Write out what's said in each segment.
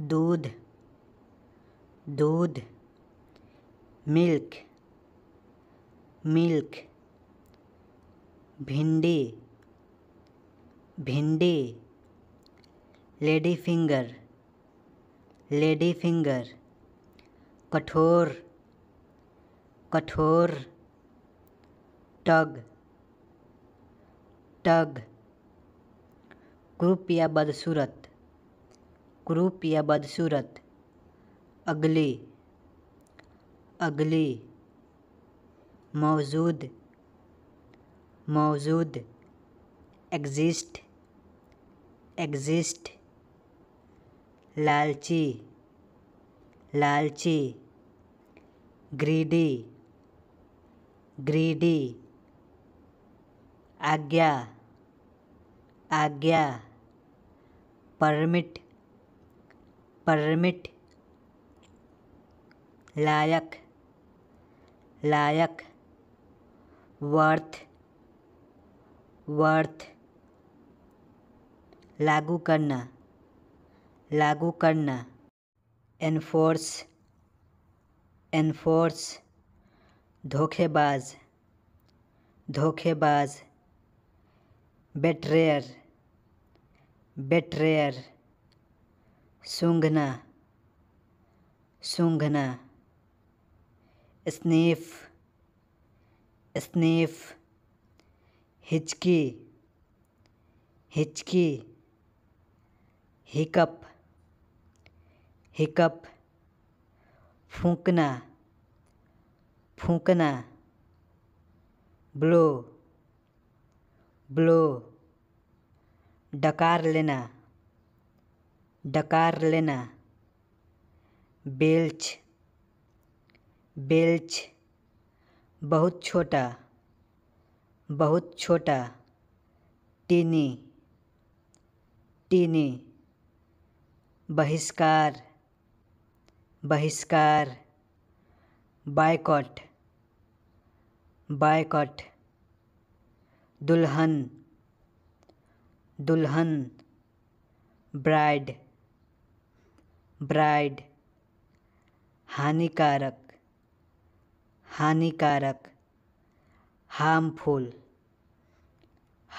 दूध दूध milk milk भिंडी भिंडी लेडी फिंगर लेडी फिंगर कठोर कठोर टग टग कृपया या बदसूरत क्रूप या बदसूरत अगली अगली मौजूद मौजूद एग्जिस्ट एग्जिस्ट लालची लालची ग्रीडी ग्रीडी आज्ञा आज्ञा परमिट परमिट लायक लायक वर्थ वर्थ लागू करना लागू करना एनफोर्स एनफोर्स धोखेबाज धोखेबाज बेटरेयर बेटरेयर सूंघना सूंघना स्नेफ स्नेफ हिचकी हिचकी हिकप हिकप फूकना फूकना ब्लो ब्लो डकार लेना डकार लेना बेल्च बेल्च बहुत छोटा बहुत छोटा टीनी टीनी बहिष्कार बहिष्कार बायकॉट बायकॉट दुल्हन दुल्हन ब्राइड ब्राइड हानिकारक हानिकारक हार्मफुल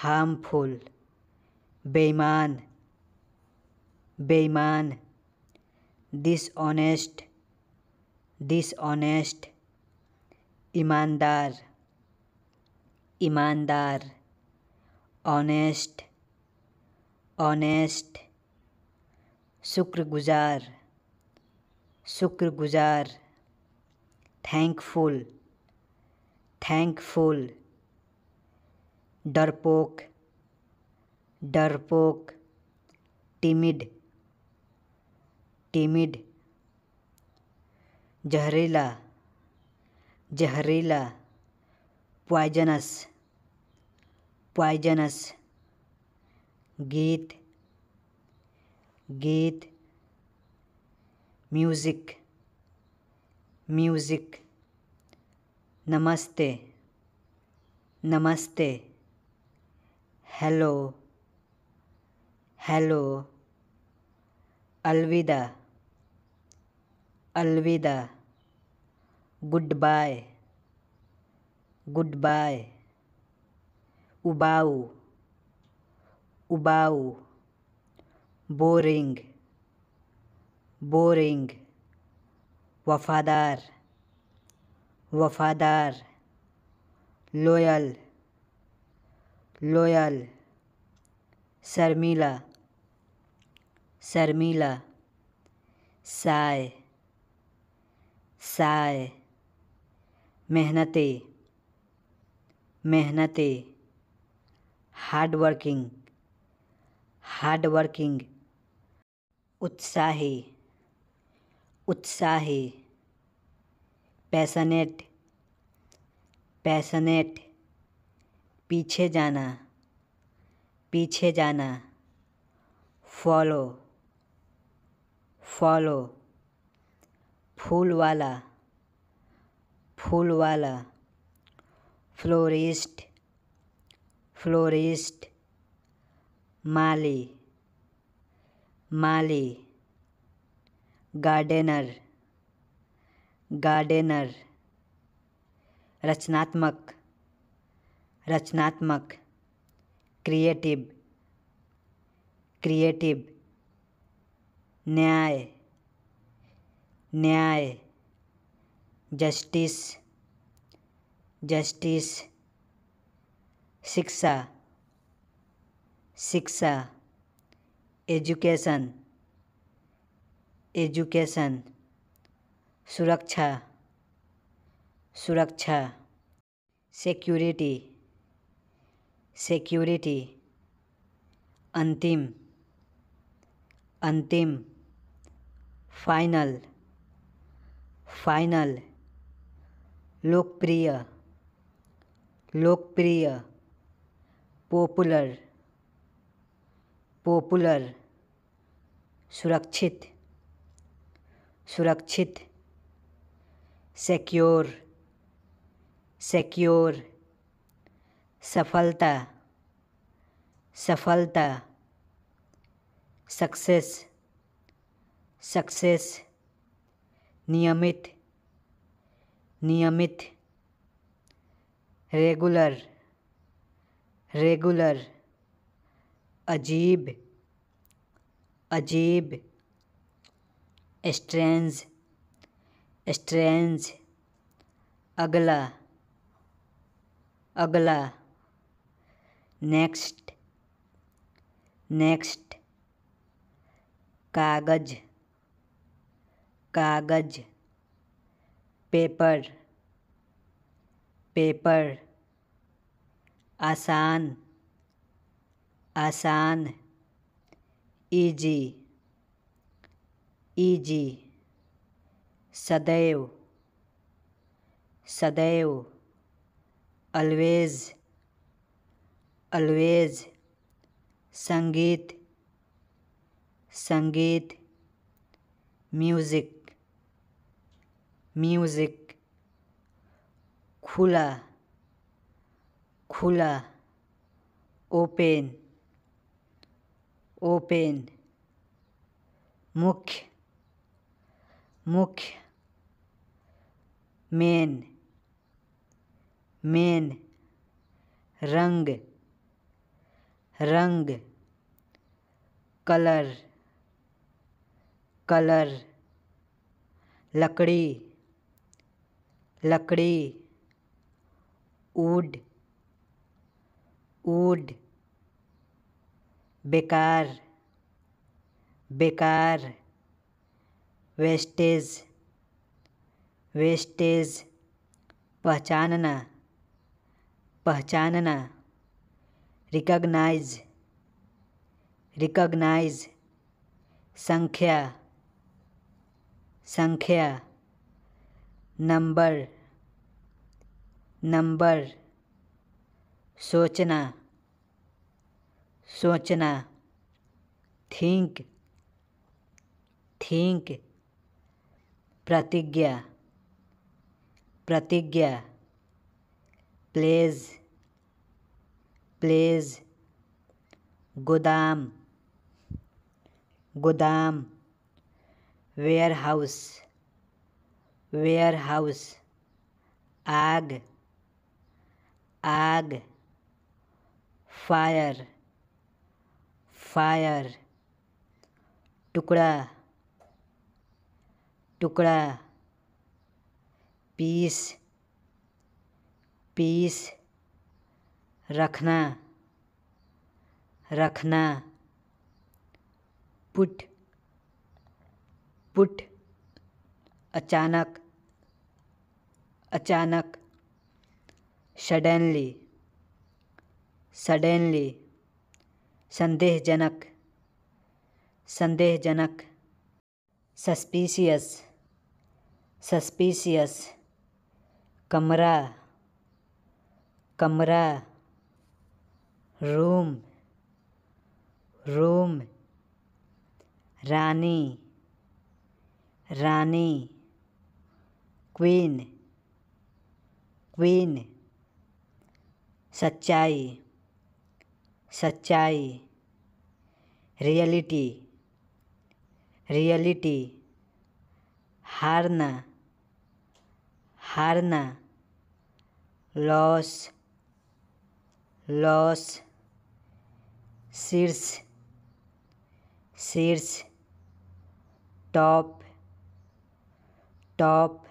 हार्मफुल बेईमान बेईमान डिसऑनेस्ट डिसऑनेस्ट ईमानदार ईमानदार ऑनेस्ट ऑनेस्ट शुक्रगुजार शुक्रगुजार थैंकफुल थैंकफुल डरपोक डरपोक टिमिड टिमिड जहरीला जहरीला पॉइजनस पॉइजनस गीत गीत म्यूज़िक म्यूज़िक नमस्ते नमस्ते हेलो हेलो अलविदा अलविदा गुड बाय गुड बाय उबाऊ उबाऊ बोरिंग बोरिंग वफादार वफादार लोयल लोयल शर्मीला शर्मीला साय साय मेहनती मेहनती हार्ड वर्किंग हार्ड वर्किंग उत्साही उत्साही पैसनेट पैसनेट पीछे जाना पीछे जाना फॉलो फॉलो फूल वाला फूल वाला फ्लोरिस्ट फ्लोरिस्ट माली माली गार्डेनर गार्डेनर रचनात्मक रचनात्मक क्रिएटिव क्रिएटिव न्याय न्याय जस्टिस जस्टिस शिक्षा शिक्षा एजुकेसन एजुकेशन सुरक्षा सुरक्षा सिक्योरिटी सिक्योरिटी अंतिम अंतिम फाइनल फाइनल लोकप्रिय लोकप्रिय पॉपुलर पॉपुलर सुरक्षित सुरक्षित सिक्योर सिक्योर सफलता सफलता सक्सेस सक्सेस नियमित नियमित रेगुलर रेगुलर अजीब अजीब स्ट्रेंज स्ट्रेंज अगला अगला नेक्स्ट नेक्स्ट कागज कागज पेपर पेपर आसान आसान ईजी ईजी सदैव सदैव अलवेज अलवेज संगीत संगीत म्यूज़िक म्यूज़िक खुला खुला ओपन ओपेन मुख्य मुख्य मेन मेन रंग रंग कलर कलर लकड़ी लकड़ी ऊड ऊड बेकार बेकार वेस्टेज वेस्टेज पहचानना पहचानना रिकॉग्नाइज रिकॉग्नाइज संख्या संख्या नंबर नंबर सोचना सोचना थिंक थिंक प्रतिज्ञा प्रतिज्ञा प्लेज प्लेज गोदाम गोदाम वेयर हाउस वेयर हाउस आग आग फायर फायर टुकड़ा टुकड़ा पीस पीस रखना रखना पुट पुट अचानक अचानक सडनली सडनली संदेहजनक संदेहजनक सस्पीशियस सस्पीशियस कमरा कमरा रूम रूम रानी रानी क्वीन क्वीन सच्चाई सच्चाई रियलिटी रियलिटी हारना हारना लॉस लॉस शीर्ष शीर्ष टॉप टॉप